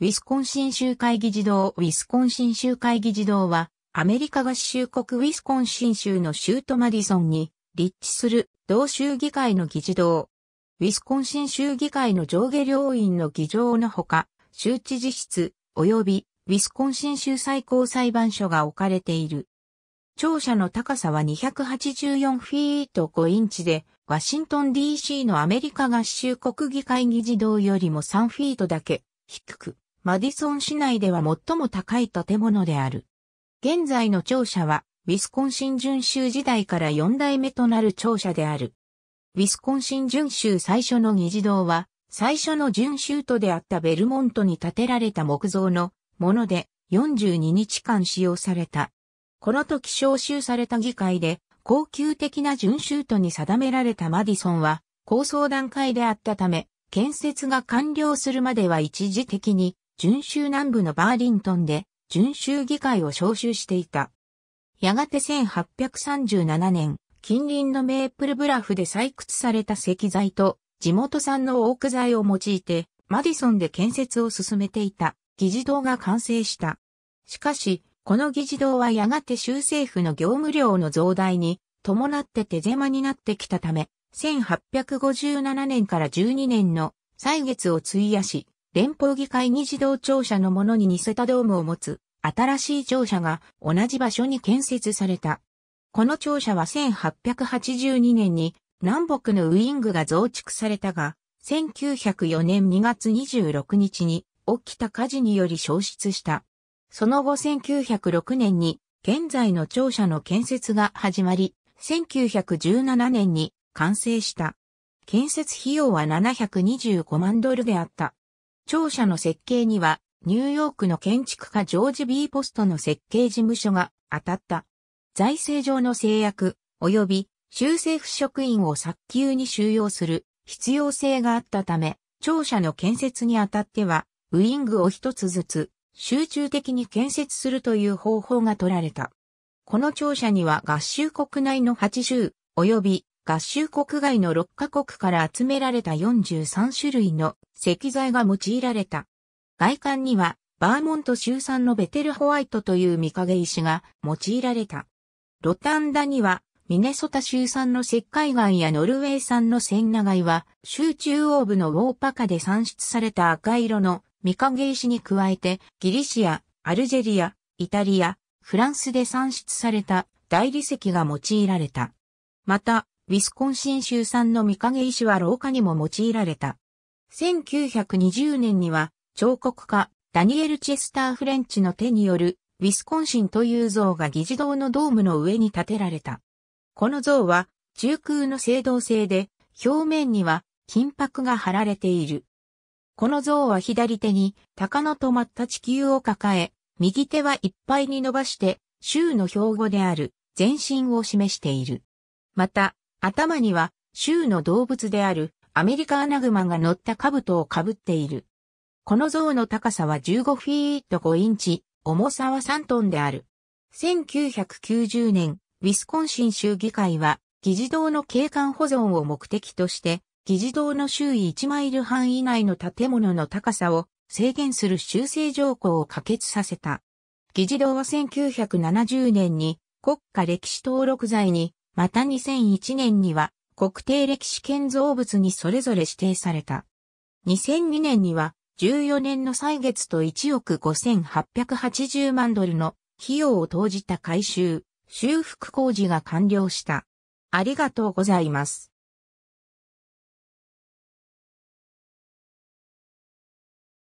ウィスコンシン州会議事堂、ウィスコンシン州会議事堂は、アメリカ合衆国ウィスコンシン州の州都マディソンに立地する同州議会の議事堂。ウィスコンシン州議会の上下両院の議場のほか、州知事室及びウィスコンシン州最高裁判所が置かれている。庁舎の高さは284フィート5インチで、ワシントン DC のアメリカ合衆国議会議事堂よりも3フィートだけ低く、マディソン市内では最も高い建物である。現在の庁舎は、ウィスコンシン準州時代から4代目となる庁舎である。ウィスコンシン準州最初の議事堂は、最初の準州都であったベルモントに建てられた木造のもので42日間使用された。この時召集された議会で高級的な準州都に定められたマディソンは構想段階であったため、建設が完了するまでは一時的に準州南部のバーリントンで、準州議会を招集していた。やがて1837年、近隣のメープルブラフで採掘された石材と、地元産のオーク材を用いて、マディソンで建設を進めていた、議事堂が完成した。しかし、この議事堂はやがて州政府の業務量の増大に伴って手狭になってきたため、1857年から12年の歳月を費やし、連邦議会に自動庁舎のものに似せたドームを持つ、新しい庁舎が同じ場所に建設された。この庁舎は1882年に南北のウイングが増築されたが、1904年2月26日に起きた火事により消失した。その後1906年に現在の庁舎の建設が始まり、1917年に完成した。建設費用は725万ドルであった。庁舎の設計には、ニューヨークの建築家ジョージ・ B・ ポストの設計事務所が当たった。財政上の制約、及び州政府職員を早急に収容する必要性があったため、庁舎の建設にあたっては、ウイングを一つずつ集中的に建設するという方法が取られた。この庁舎には合衆国内の8州、及び合衆国外の6カ国から集められた43種類の石材が用いられた。外観には、バーモント州産のベテルホワイトという見影石が用いられた。ロタンダには、ミネソタ州産の石灰岩やノルウェー産の千長貝は、州中央部のウォーパカで産出された赤色の見影石に加えて、ギリシア、アルジェリア、イタリア、フランスで産出された大理石が用いられた。また、ウィスコンシン州産の御影石は廊下にも用いられた。1920年には、彫刻家、ダニエル・チェスター・フレンチの手による、ウィスコンシンという像が議事堂のドームの上に建てられた。この像は、中空の青銅製で、表面には、金箔が貼られている。この像は左手に、鷹の止まった地球を抱え、右手はいっぱいに伸ばして、州の標語である、全身を示している。また、頭には、州の動物であるアメリカアナグマが乗った兜をかぶっている。この像の高さは15フィート5インチ、重さは3トンである。1990年、ウィスコンシン州議会は、議事堂の景観保存を目的として、議事堂の周囲1マイル半以内の建物の高さを制限する修正条項を可決させた。議事堂は1970年に国家歴史登録罪にまた2001年には国定歴史建造物にそれぞれ指定された。2002年には14年の歳月と1億5880万ドルの費用を投じた改修、修復工事が完了した。ありがとうございます。